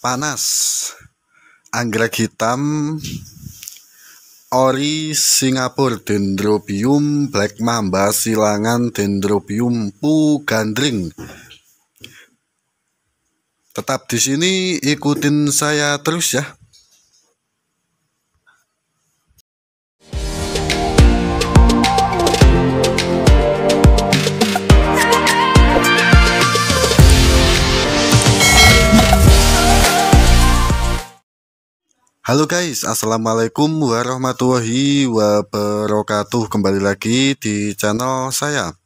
panas anggrek hitam ori Singapura dendrobium black mamba silangan dendrobium pu gandring tetap di sini ikutin saya terus ya Halo guys, assalamualaikum warahmatullahi wabarakatuh. Kembali lagi di channel saya.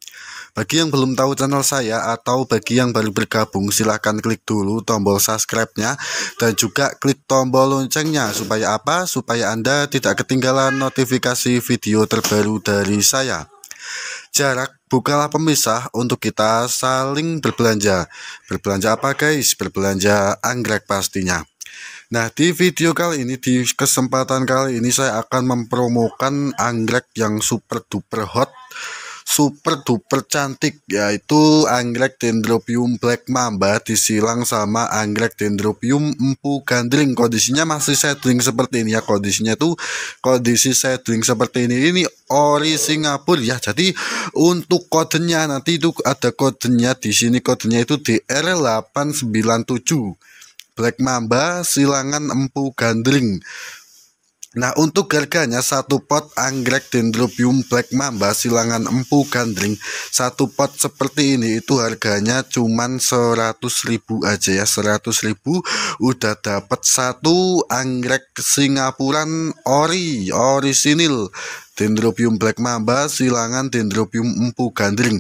Bagi yang belum tahu channel saya atau bagi yang baru bergabung, silahkan klik dulu tombol subscribe-nya dan juga klik tombol loncengnya. Supaya apa? Supaya Anda tidak ketinggalan notifikasi video terbaru dari saya. Jarak bukalah pemisah untuk kita saling berbelanja. Berbelanja apa guys? Berbelanja anggrek pastinya. Nah, di video kali ini, di kesempatan kali ini saya akan mempromokan anggrek yang super duper hot, super duper cantik, yaitu anggrek Dendrobium Black Mamba disilang sama anggrek Dendrobium Empu Gandring. Kondisinya masih setting seperti ini ya, kondisinya tuh kondisi setting seperti ini. Ini ori Singapura ya. Jadi untuk kodenya nanti itu ada kodenya di sini kodenya itu DR897. Black Mamba silangan empu gandring. Nah untuk harganya satu pot anggrek dendrobium black mamba silangan empu gandring satu pot seperti ini itu harganya cuman 100 ribu aja ya 100 ribu udah dapat satu anggrek Singapuran ori orisinil dendrobium black mamba silangan dendrobium empu gandring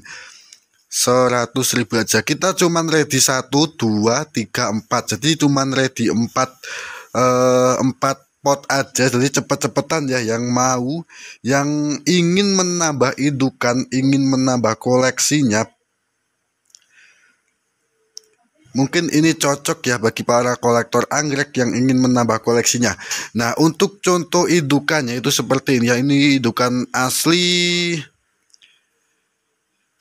100 ribu aja kita cuman ready 1 2 3 4 jadi cuman ready 4 eh, 4 pot aja jadi cepet-cepetan ya yang mau yang ingin menambah indukan ingin menambah koleksinya Mungkin ini cocok ya bagi para kolektor anggrek yang ingin menambah koleksinya. Nah, untuk contoh indukannya itu seperti ini ya. Ini indukan asli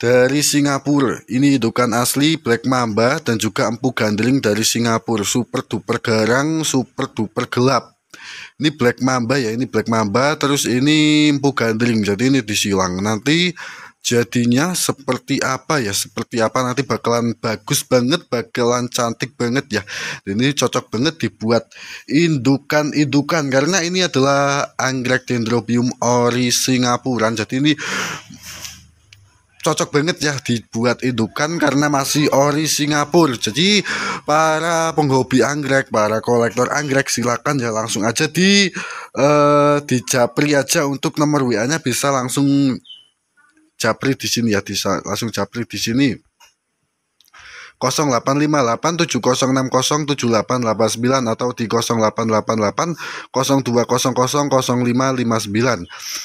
dari Singapura. Ini indukan asli Black Mamba dan juga empu gandring dari Singapura. Super duper garang, super duper gelap. Ini Black Mamba ya, ini Black Mamba. Terus ini empu gandring. Jadi ini disilang. Nanti jadinya seperti apa ya? Seperti apa nanti bakalan bagus banget, bakalan cantik banget ya. Ini cocok banget dibuat indukan-indukan karena ini adalah anggrek dendrobium ori Singapura. Jadi ini cocok banget ya dibuat indukan karena masih ori Singapura. Jadi para penghobi anggrek, para kolektor anggrek silakan ya langsung aja di uh, di japri aja untuk nomor WA-nya bisa langsung japri di sini ya, bisa langsung japri di sini. 0858 atau di 0888 02000559.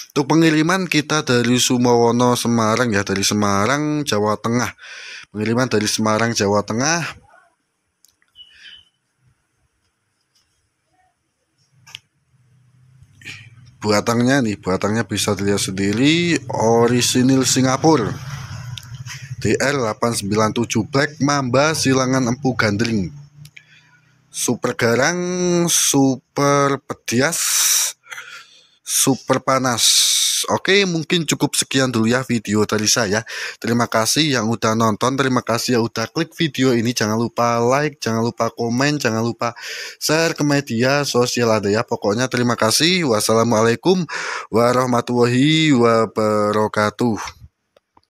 Untuk pengiriman kita dari Sumowono Semarang ya dari Semarang Jawa Tengah. Pengiriman dari Semarang Jawa Tengah buatangnya nih buatangnya bisa dilihat sendiri orisinil Singapura DR897 Black Mamba silangan empu gandring super garang super Pedias super panas Oke, mungkin cukup sekian dulu ya video dari saya. Terima kasih yang udah nonton, terima kasih yang udah klik video ini. Jangan lupa like, jangan lupa komen, jangan lupa share ke media sosial ada ya. Pokoknya terima kasih. Wassalamualaikum warahmatullahi wabarakatuh.